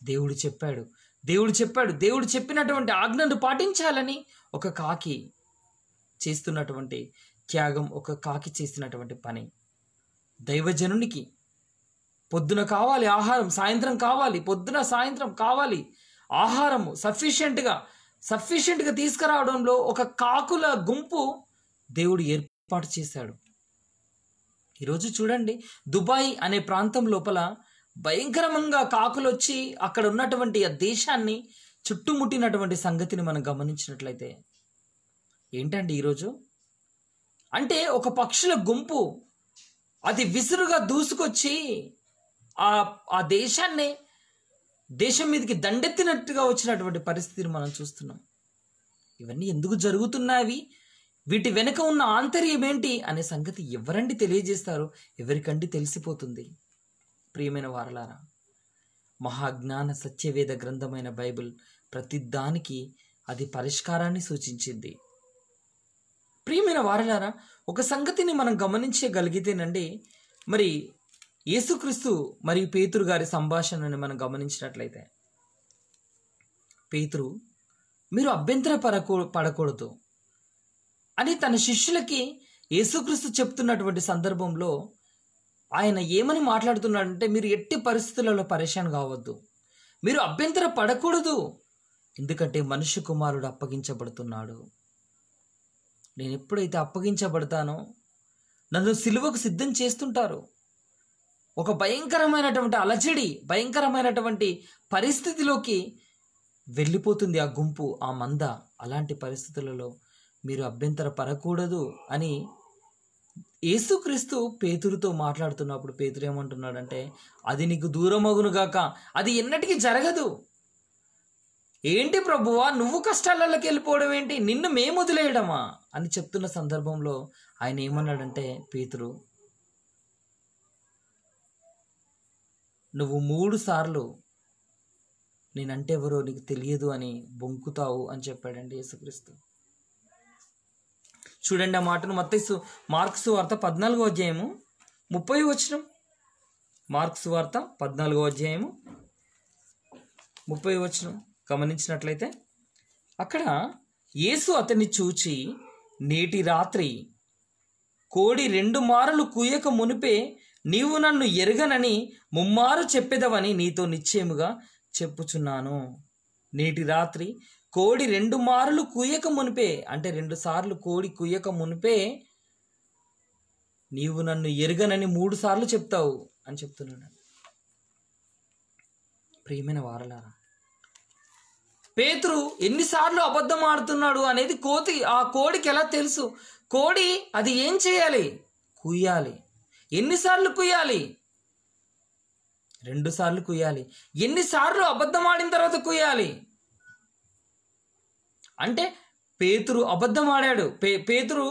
S1: దేవుడు చెప్పాడు దేవుడు చెప్పాడు దేవుడు చెప్పినటువంటి ఆజ్ఞను పాటించాలని ఒక కాకి చేస్తున్నటువంటి త్యాగం ఒక కాకి చేస్తున్నటువంటి పని దైవజనునికి పొద్దున కావాలి ఆహారం సాయంత్రం కావాలి పొద్దున సాయంత్రం కావాలి ఆహారము సఫిషియెంట్గా సఫిషియెంట్గా తీసుకురావడంలో ఒక కాకుల గుంపు దేవుడు ఏర్పాటు చేశాడు ఈరోజు చూడండి దుబాయ్ అనే ప్రాంతం లోపల భయంకరంగా కాకులు వచ్చి అక్కడ ఉన్నటువంటి ఆ దేశాన్ని చుట్టుముట్టినటువంటి సంగతిని మనం గమనించినట్లయితే ఏంటండి ఈరోజు అంటే ఒక పక్షుల గుంపు అది విసురుగా దూసుకొచ్చి ఆ ఆ దేశాన్ని దేశం మీదకి దండెత్తినట్టుగా వచ్చినటువంటి పరిస్థితిని మనం చూస్తున్నాం ఇవన్నీ ఎందుకు జరుగుతున్నాయి వీటి వెనుక ఉన్న ఆంతర్యం ఏంటి అనే సంగతి ఎవరండి తెలియజేస్తారో ఎవరికండి తెలిసిపోతుంది ప్రియమైన వారలారా మహాజ్ఞాన సత్యవేద గ్రంథమైన బైబిల్ ప్రతి దానికి అది పరిష్కారాన్ని సూచించింది ప్రియమైన వారలారా ఒక సంగతిని మనం గమనించగలిగితేనండి మరి యేసుక్రీస్తు మరియు పేతురు గారి సంభాషణని మనం గమనించినట్లయితే పేతురు మీరు అభ్యంతర పడకూ పడకూడదు అని తన శిష్యులకి యేసుక్రీస్తు చెప్తున్నటువంటి సందర్భంలో ఆయన ఏమని మాట్లాడుతున్నాడంటే మీరు ఎట్టి పరిస్థితులలో పరేషాన్ కావద్దు మీరు అభ్యంతర పడకూడదు ఎందుకంటే మనుష్య కుమారుడు అప్పగించబడుతున్నాడు నేను ఎప్పుడైతే అప్పగించబడతానో నన్ను సిలువకు సిద్ధం చేస్తుంటారు ఒక భయంకరమైనటువంటి అలజడి భయంకరమైనటువంటి పరిస్థితిలోకి వెళ్ళిపోతుంది ఆ గుంపు ఆ మంద అలాంటి పరిస్థితులలో మీరు అభ్యంతర పడకూడదు అని ఏసుక్రీస్తు పేతురుతో మాట్లాడుతున్నప్పుడు పేతురు ఏమంటున్నాడంటే అది నీకు దూరమగునుగాక అది ఎన్నటికీ జరగదు ఏంటి ప్రభువా నువ్వు కష్టాలలోకి వెళ్ళిపోవడం ఏంటి నిన్ను మేము వదిలేయడమా అని చెప్తున్న సందర్భంలో ఆయన ఏమన్నాడంటే పేతురు నువ్వు మూడు సార్లు నేనంటే ఎవరో నీకు తెలియదు అని బొంకుతావు అని చెప్పాడండి యేసుక్రీస్తు చూడండి ఆ మాటను మత్తైసు మార్క్స్ వార్త పద్నాలుగో అధ్యాయము ముప్పై వచనం మార్క్స్ వార్త పద్నాలుగో అధ్యాయము ముప్పై వచనం గమనించినట్లయితే అక్కడ యేసు అతన్ని చూచి నేటి రాత్రి కోడి రెండు మారలు కూయక మునిపే నీవు నన్ను ఎరగనని ముమ్మారు చెప్పేదవని నీతో నిశ్చయముగా చెప్పుచున్నాను నేటి రాత్రి కోడి రెండు మార్లు కూయక మునిపే అంటే రెండు సార్లు కోడి కుయ్యక మునిపే నీవు నన్ను ఎరుగనని మూడు సార్లు చెప్తావు అని చెప్తున్నాడు ప్రియమైన వారలారా పేతురు ఎన్నిసార్లు అబద్ధం ఆడుతున్నాడు అనేది కోతి ఆ కోడికి ఎలా తెలుసు కోడి అది ఏం చేయాలి కుయ్యాలి ఎన్నిసార్లు కుయ్యాలి సార్లు కుయ్యాలి ఎన్నిసార్లు అబద్ధం ఆడిన తర్వాత కుయ్యాలి అంటే పేతురు అబద్ధం ఆడాడు పే పేతురు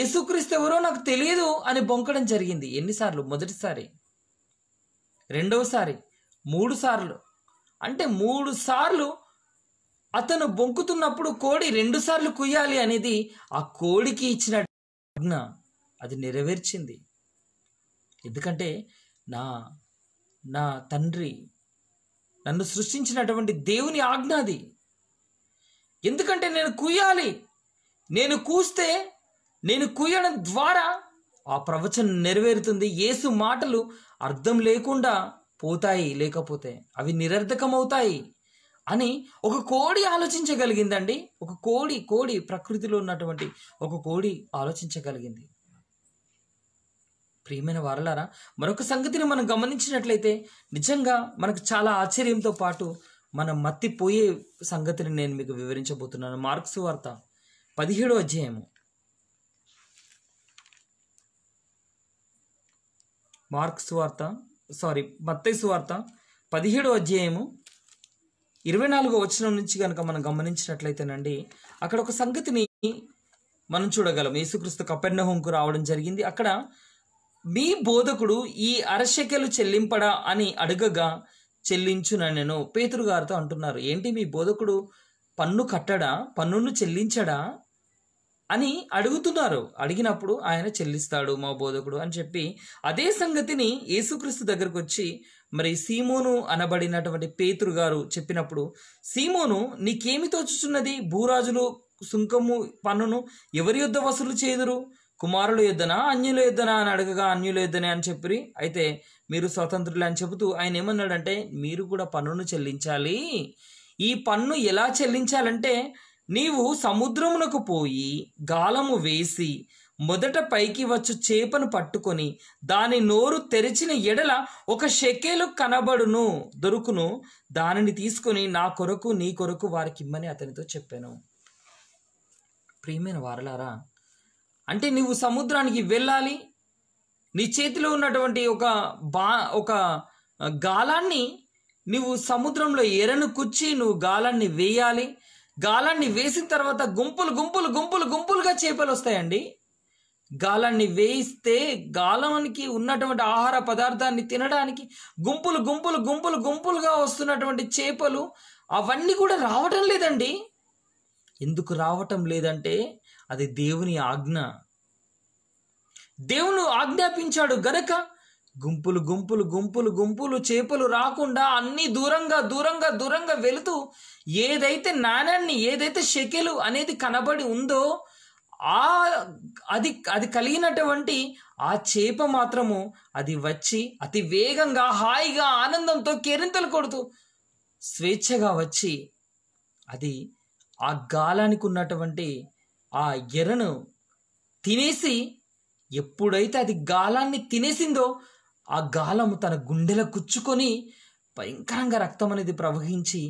S1: ఏసుక్రీస్తు ఎవరో నాకు తెలియదు అని బొంకడం జరిగింది ఎన్నిసార్లు మొదటిసారి రెండవసారి మూడు సార్లు అంటే మూడు సార్లు అతను బొంకుతున్నప్పుడు కోడి రెండు సార్లు కుయ్యాలి అనేది ఆ కోడికి ఇచ్చిన ఆజ్ఞ అది నెరవేర్చింది ఎందుకంటే నా నా తండ్రి నన్ను సృష్టించినటువంటి దేవుని ఆజ్ఞ అది ఎందుకంటే నేను కూయాలి నేను కూస్తే నేను కూయడం ద్వారా ఆ ప్రవచనం నెరవేరుతుంది ఏసు మాటలు అర్థం లేకుండా పోతాయి లేకపోతే అవి నిరర్ధకమవుతాయి అని ఒక కోడి ఆలోచించగలిగిందండి ఒక కోడి కోడి ప్రకృతిలో ఉన్నటువంటి ఒక కోడి ఆలోచించగలిగింది ప్రియమైన వారలారా మరొక సంగతిని మనం గమనించినట్లయితే నిజంగా మనకు చాలా ఆశ్చర్యంతో పాటు మనం మత్తిపోయే సంగతిని నేను మీకు వివరించబోతున్నాను మార్క్స్ వార్త పదిహేడో అధ్యాయము మార్క్స్ వార్త సారీ మత్తైస్ వార్త పదిహేడో అధ్యాయము ఇరవై నాలుగో వచనం నుంచి కనుక మనం గమనించినట్లయితేనండి అక్కడ ఒక సంగతిని మనం చూడగలం యేసుక్రీస్తు కపెర్ణహోంకు రావడం జరిగింది అక్కడ మీ బోధకుడు ఈ అరశకెలు చెల్లింపడా అని అడగగా చెల్లించునెను పేతురు గారితో అంటున్నారు ఏంటి మీ బోధకుడు పన్ను కట్టడా పన్నును చెల్లించడా అని అడుగుతున్నారు అడిగినప్పుడు ఆయన చెల్లిస్తాడు మా బోధకుడు అని చెప్పి అదే సంగతిని యేసుక్రీస్తు దగ్గరకు వచ్చి మరి సీమోను అనబడినటువంటి పేతురు గారు చెప్పినప్పుడు సీమోను నీకేమి తోచుచున్నది భూరాజులు సుంకము పన్నును ఎవరి యుద్ధ వసూలు చేదురు కుమారుల యొద్దనా అన్యుల యొద్దనా అని అడగగా అన్యుల యొద్దనే అని చెప్పి అయితే మీరు స్వతంత్రులు అని చెబుతూ ఆయన ఏమన్నాడంటే మీరు కూడా పన్నును చెల్లించాలి ఈ పన్ను ఎలా చెల్లించాలంటే నీవు సముద్రమునకు పోయి గాలము వేసి మొదట పైకి వచ్చు చేపను పట్టుకొని దాని నోరు తెరిచిన ఎడల ఒక షెకేలు కనబడును దొరుకును దానిని తీసుకొని నా కొరకు నీ కొరకు వారికి ఇమ్మని అతనితో చెప్పాను ప్రియమైన వారలారా అంటే నువ్వు సముద్రానికి వెళ్ళాలి నీ చేతిలో ఉన్నటువంటి ఒక బా ఒక గాలాన్ని నువ్వు సముద్రంలో ఎరను కుచ్చి నువ్వు గాలాన్ని వేయాలి గాలాన్ని వేసిన తర్వాత గుంపులు గుంపులు గుంపులు గుంపులుగా చేపలు వస్తాయండి గాలాన్ని వేయిస్తే గాలానికి ఉన్నటువంటి ఆహార పదార్థాన్ని తినడానికి గుంపులు గుంపులు గుంపులు గుంపులుగా వస్తున్నటువంటి చేపలు అవన్నీ కూడా రావటం లేదండి ఎందుకు రావటం లేదంటే అది దేవుని ఆజ్ఞ దేవుడు ఆజ్ఞాపించాడు గనక గుంపులు గుంపులు గుంపులు గుంపులు చేపలు రాకుండా అన్ని దూరంగా దూరంగా దూరంగా వెళుతూ ఏదైతే నాణాన్ని ఏదైతే శకెలు అనేది కనబడి ఉందో ఆ అది అది కలిగినటువంటి ఆ చేప మాత్రము అది వచ్చి అతి వేగంగా హాయిగా ఆనందంతో కేరింతలు కొడుతూ స్వేచ్ఛగా వచ్చి అది ఆ గాలానికి ఉన్నటువంటి ఆ ఎర్రను తినేసి ఎప్పుడైతే అది గాలాన్ని తినేసిందో ఆ గాలము తన గుండెలో గుచ్చుకొని భయంకరంగా రక్తం అనేది ప్రవహించి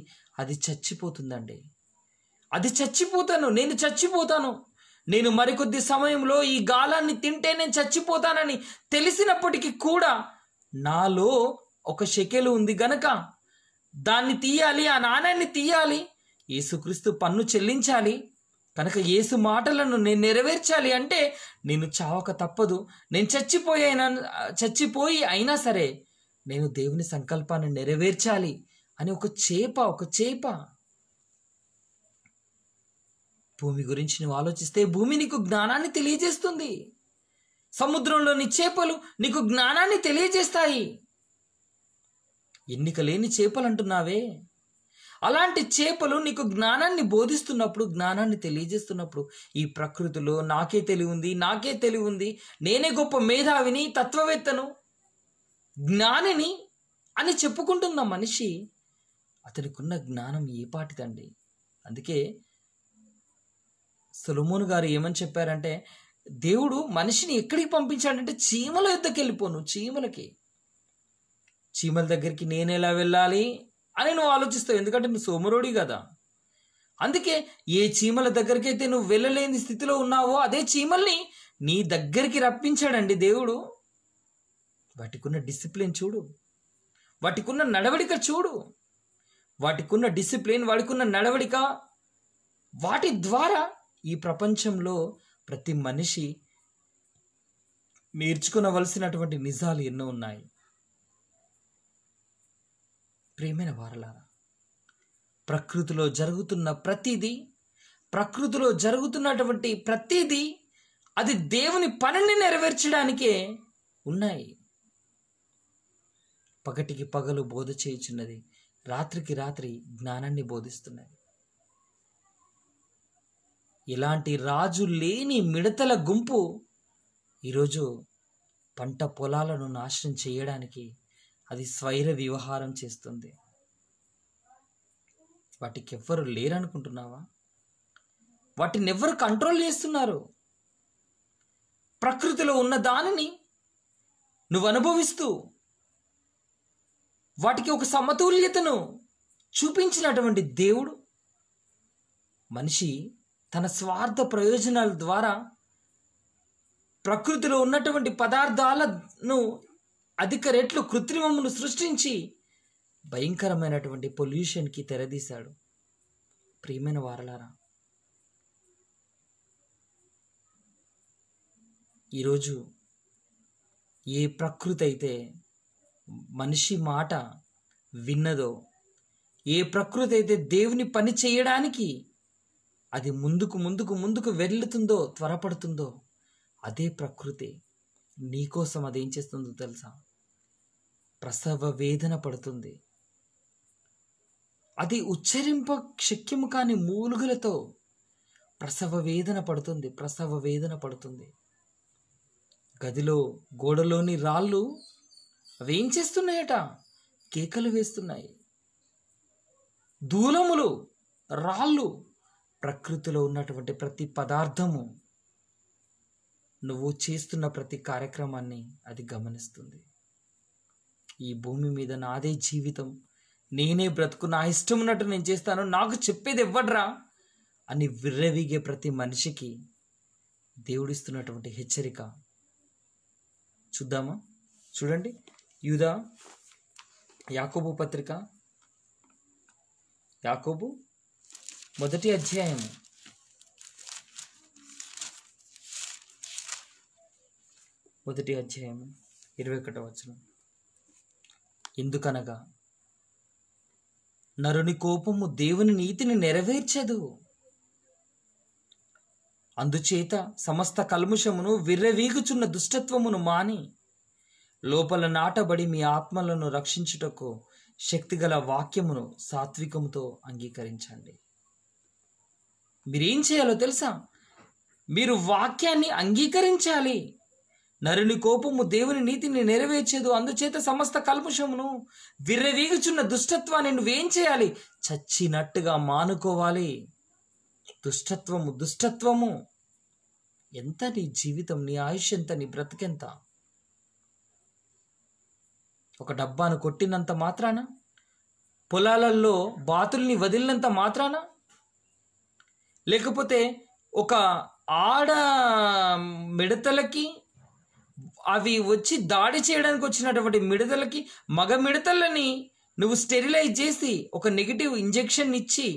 S1: అది చచ్చిపోతుందండి అది చచ్చిపోతాను నేను చచ్చిపోతాను నేను మరికొద్ది సమయంలో ఈ గాలాన్ని తింటే నేను చచ్చిపోతానని తెలిసినప్పటికీ కూడా నాలో ఒక శకెలు ఉంది గనక దాన్ని తీయాలి ఆ నాణ్యాన్ని తీయాలి యేసుక్రీస్తు పన్ను చెల్లించాలి కనుక యేసు మాటలను నేను నెరవేర్చాలి అంటే నేను చావక తప్పదు నేను అయినా చచ్చిపోయి అయినా సరే నేను దేవుని సంకల్పాన్ని నెరవేర్చాలి అని ఒక చేప ఒక చేప భూమి గురించి నువ్వు ఆలోచిస్తే భూమి నీకు జ్ఞానాన్ని తెలియజేస్తుంది సముద్రంలోని చేపలు నీకు జ్ఞానాన్ని తెలియజేస్తాయి ఎన్నిక లేని చేపలు అంటున్నావే అలాంటి చేపలు నీకు జ్ఞానాన్ని బోధిస్తున్నప్పుడు జ్ఞానాన్ని తెలియజేస్తున్నప్పుడు ఈ ప్రకృతిలో నాకే తెలివి ఉంది నాకే తెలివి ఉంది నేనే గొప్ప మేధావిని తత్వవేత్తను జ్ఞానిని అని చెప్పుకుంటున్న మనిషి అతనికున్న జ్ఞానం ఏ పాటిదండి అందుకే సొలమోను గారు ఏమని చెప్పారంటే దేవుడు మనిషిని ఎక్కడికి పంపించాడంటే చీమల యుద్ధకి వెళ్ళిపోను చీమలకి చీమల దగ్గరికి నేను ఎలా వెళ్ళాలి అని నువ్వు ఆలోచిస్తావు ఎందుకంటే నువ్వు సోమరుడి కదా అందుకే ఏ చీమల దగ్గరికైతే నువ్వు వెళ్ళలేని స్థితిలో ఉన్నావో అదే చీమల్ని నీ దగ్గరికి రప్పించాడండి దేవుడు వాటికున్న డిసిప్లిన్ చూడు వాటికున్న నడవడిక చూడు వాటికున్న డిసిప్లిన్ వాటికున్న నడవడిక వాటి ద్వారా ఈ ప్రపంచంలో ప్రతి మనిషి నేర్చుకునవలసినటువంటి నిజాలు ఎన్నో ఉన్నాయి ప్రేమైన వారలారా ప్రకృతిలో జరుగుతున్న ప్రతిదీ ప్రకృతిలో జరుగుతున్నటువంటి ప్రతిదీ అది దేవుని పనిని నెరవేర్చడానికే ఉన్నాయి పగటికి పగలు బోధ చేయుచున్నది రాత్రికి రాత్రి జ్ఞానాన్ని బోధిస్తున్నది ఇలాంటి రాజు లేని మిడతల గుంపు ఈరోజు పంట పొలాలను నాశనం చేయడానికి అది స్వైర వ్యవహారం చేస్తుంది వాటికి ఎవ్వరు లేరనుకుంటున్నావా వాటిని ఎవ్వరు కంట్రోల్ చేస్తున్నారు ప్రకృతిలో ఉన్న దానిని నువ్వు అనుభవిస్తూ వాటికి ఒక సమతుల్యతను చూపించినటువంటి దేవుడు మనిషి తన స్వార్థ ప్రయోజనాల ద్వారా ప్రకృతిలో ఉన్నటువంటి పదార్థాలను అధిక రెట్లు కృత్రిమమును సృష్టించి భయంకరమైనటువంటి పొల్యూషన్కి తెరదీశాడు ప్రియమైన వారలారా ఈరోజు ఏ ప్రకృతి అయితే మనిషి మాట విన్నదో ఏ ప్రకృతి అయితే దేవుని పని చేయడానికి అది ముందుకు ముందుకు ముందుకు వెళ్తుందో త్వరపడుతుందో అదే ప్రకృతి నీకోసం అదేం చేస్తుందో తెలుసా ప్రసవ వేదన పడుతుంది అది ఉచ్చరింప శక్యము కాని మూలుగులతో ప్రసవ వేదన పడుతుంది ప్రసవ వేదన పడుతుంది గదిలో గోడలోని రాళ్ళు అవేం చేస్తున్నాయట కేకలు వేస్తున్నాయి దూలములు రాళ్ళు ప్రకృతిలో ఉన్నటువంటి ప్రతి పదార్థము నువ్వు చేస్తున్న ప్రతి కార్యక్రమాన్ని అది గమనిస్తుంది ఈ భూమి మీద నాదే జీవితం నేనే బ్రతుకు నా ఇష్టం ఉన్నట్టు నేను చేస్తాను నాకు చెప్పేది ఎవ్వడ్రా అని విర్రవీగే ప్రతి మనిషికి దేవుడిస్తున్నటువంటి హెచ్చరిక చూద్దామా చూడండి యూదా యాకోబు పత్రిక యాకోబు మొదటి అధ్యాయం మొదటి అధ్యాయము ఇరవై ఒకటో వచ్చినాం ఎందుకనగా నరుని కోపము దేవుని నీతిని నెరవేర్చదు అందుచేత సమస్త కల్ముషమును విర్రవీగుచున్న దుష్టత్వమును మాని లోపల నాటబడి మీ ఆత్మలను రక్షించుటకు శక్తిగల వాక్యమును సాత్వికముతో అంగీకరించండి మీరేం చేయాలో తెలుసా మీరు వాక్యాన్ని అంగీకరించాలి నరుని కోపము దేవుని నీతిని నెరవేర్చేదు అందుచేత సమస్త కల్పుషమును విర్రవీగుచున్న దుష్టత్వాన్ని నువ్వేం చేయాలి చచ్చినట్టుగా మానుకోవాలి దుష్టత్వము దుష్టత్వము ఎంత నీ జీవితం నీ ఆయుష్ ఎంత నీ బ్రతికెంత ఒక డబ్బాను కొట్టినంత మాత్రాన పొలాలలో బాతుల్ని వదిలినంత మాత్రాన లేకపోతే ఒక ఆడ మిడతలకి అవి వచ్చి దాడి చేయడానికి వచ్చినటువంటి మిడతలకి మగ మిడతలని నువ్వు స్టెరిలైజ్ చేసి ఒక నెగిటివ్ ఇంజెక్షన్ ఇచ్చి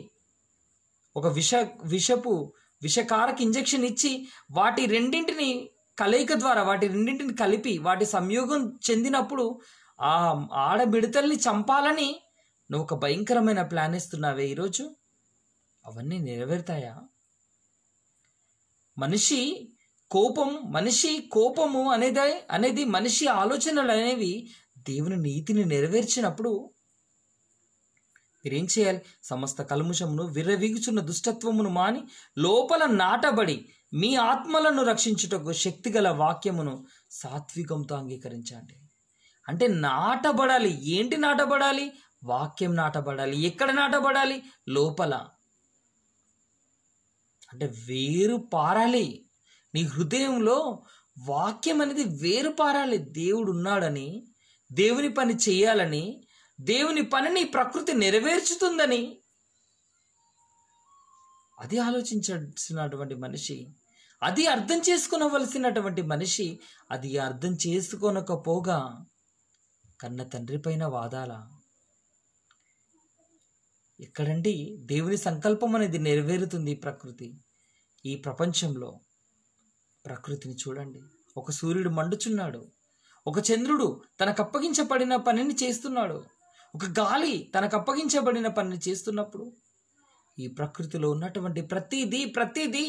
S1: ఒక విష విషపు విషకారక ఇంజెక్షన్ ఇచ్చి వాటి రెండింటిని కలయిక ద్వారా వాటి రెండింటిని కలిపి వాటి సంయోగం చెందినప్పుడు ఆ ఆడ మిడతల్ని చంపాలని నువ్వు ఒక భయంకరమైన ప్లాన్ ఇస్తున్నావే ఈరోజు అవన్నీ నెరవేరుతాయా మనిషి కోపం మనిషి కోపము అనేది అనేది మనిషి ఆలోచనలు అనేవి దేవుని నీతిని నెరవేర్చినప్పుడు మీరేం చేయాలి సమస్త కల్ముషమును విర్రవీగుచున్న దుష్టత్వమును మాని లోపల నాటబడి మీ ఆత్మలను రక్షించుటకు శక్తిగల వాక్యమును సాత్వికంతో అంగీకరించండి అంటే నాటబడాలి ఏంటి నాటబడాలి వాక్యం నాటబడాలి ఎక్కడ నాటబడాలి లోపల అంటే వేరు పారాలి నీ హృదయంలో వాక్యం అనేది వేరుపారాలి దేవుడు ఉన్నాడని దేవుని పని చేయాలని దేవుని పనిని ప్రకృతి నెరవేర్చుతుందని అది ఆలోచించాల్సినటువంటి మనిషి అది అర్థం చేసుకునవలసినటువంటి మనిషి అది అర్థం చేసుకోనకపోగా కన్న తండ్రి పైన వాదాల ఎక్కడండి దేవుని సంకల్పం అనేది నెరవేరుతుంది ప్రకృతి ఈ ప్రపంచంలో ప్రకృతిని చూడండి ఒక సూర్యుడు మండుచున్నాడు ఒక చంద్రుడు తనకు అప్పగించబడిన పనిని చేస్తున్నాడు ఒక గాలి తనకు అప్పగించబడిన పనిని చేస్తున్నప్పుడు ఈ ప్రకృతిలో ఉన్నటువంటి ప్రతిదీ ప్రతిదీ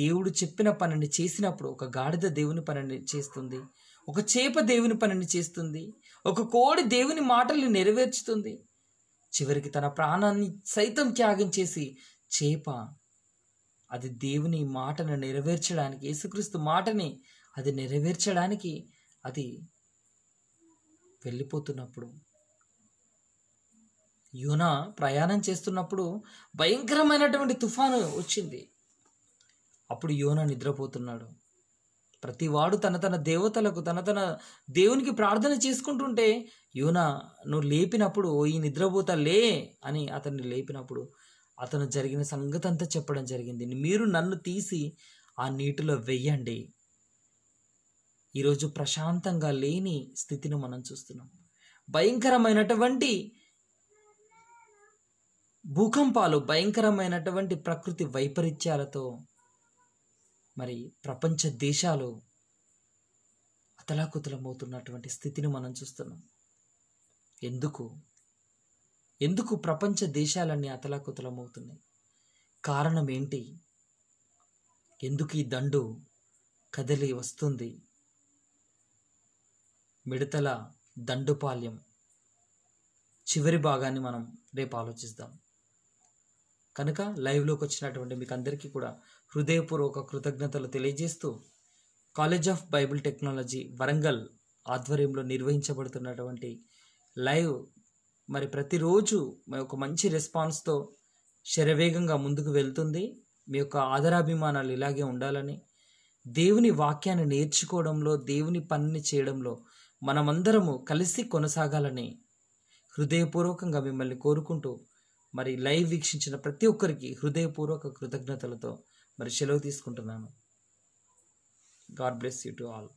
S1: దేవుడు చెప్పిన పనిని చేసినప్పుడు ఒక గాడిద దేవుని పనిని చేస్తుంది ఒక చేప దేవుని పనిని చేస్తుంది ఒక కోడి దేవుని మాటల్ని నెరవేర్చుతుంది చివరికి తన ప్రాణాన్ని సైతం త్యాగం చేసి చేప అది దేవుని మాటను నెరవేర్చడానికి యేసుక్రీస్తు మాటని అది నెరవేర్చడానికి అది వెళ్ళిపోతున్నప్పుడు యోన ప్రయాణం చేస్తున్నప్పుడు భయంకరమైనటువంటి తుఫాను వచ్చింది అప్పుడు యోన నిద్రపోతున్నాడు ప్రతివాడు తన తన దేవతలకు తన తన దేవునికి ప్రార్థన చేసుకుంటుంటే యోన నువ్వు లేపినప్పుడు ఈ నిద్రపోత లే అని అతన్ని లేపినప్పుడు అతను జరిగిన సంగతి అంతా చెప్పడం జరిగింది మీరు నన్ను తీసి ఆ నీటిలో వెయ్యండి ఈరోజు ప్రశాంతంగా లేని స్థితిని మనం చూస్తున్నాం భయంకరమైనటువంటి భూకంపాలు భయంకరమైనటువంటి ప్రకృతి వైపరీత్యాలతో మరి ప్రపంచ దేశాలు అతలాకుతలమవుతున్నటువంటి స్థితిని మనం చూస్తున్నాం ఎందుకు ఎందుకు ప్రపంచ దేశాలన్నీ అతలాకుతలమవుతున్నాయి కారణం ఏంటి ఎందుకు ఈ దండు కదిలి వస్తుంది మిడతల దండుపాల్యం చివరి భాగాన్ని మనం రేపు ఆలోచిస్తాం కనుక లైవ్లోకి వచ్చినటువంటి మీకు అందరికీ కూడా హృదయపూర్వక కృతజ్ఞతలు తెలియజేస్తూ college of Bible technology Warangal ఆధ్వర్యంలో నిర్వహించబడుతున్నటువంటి లైవ్ మరి ప్రతిరోజు యొక్క మంచి రెస్పాన్స్తో శరవేగంగా ముందుకు వెళ్తుంది మీ యొక్క ఆదరాభిమానాలు ఇలాగే ఉండాలని దేవుని వాక్యాన్ని నేర్చుకోవడంలో దేవుని పనిని చేయడంలో మనమందరము కలిసి కొనసాగాలని హృదయపూర్వకంగా మిమ్మల్ని కోరుకుంటూ మరి లైవ్ వీక్షించిన ప్రతి ఒక్కరికి హృదయపూర్వక కృతజ్ఞతలతో మరి సెలవు తీసుకుంటున్నాను God bless you to all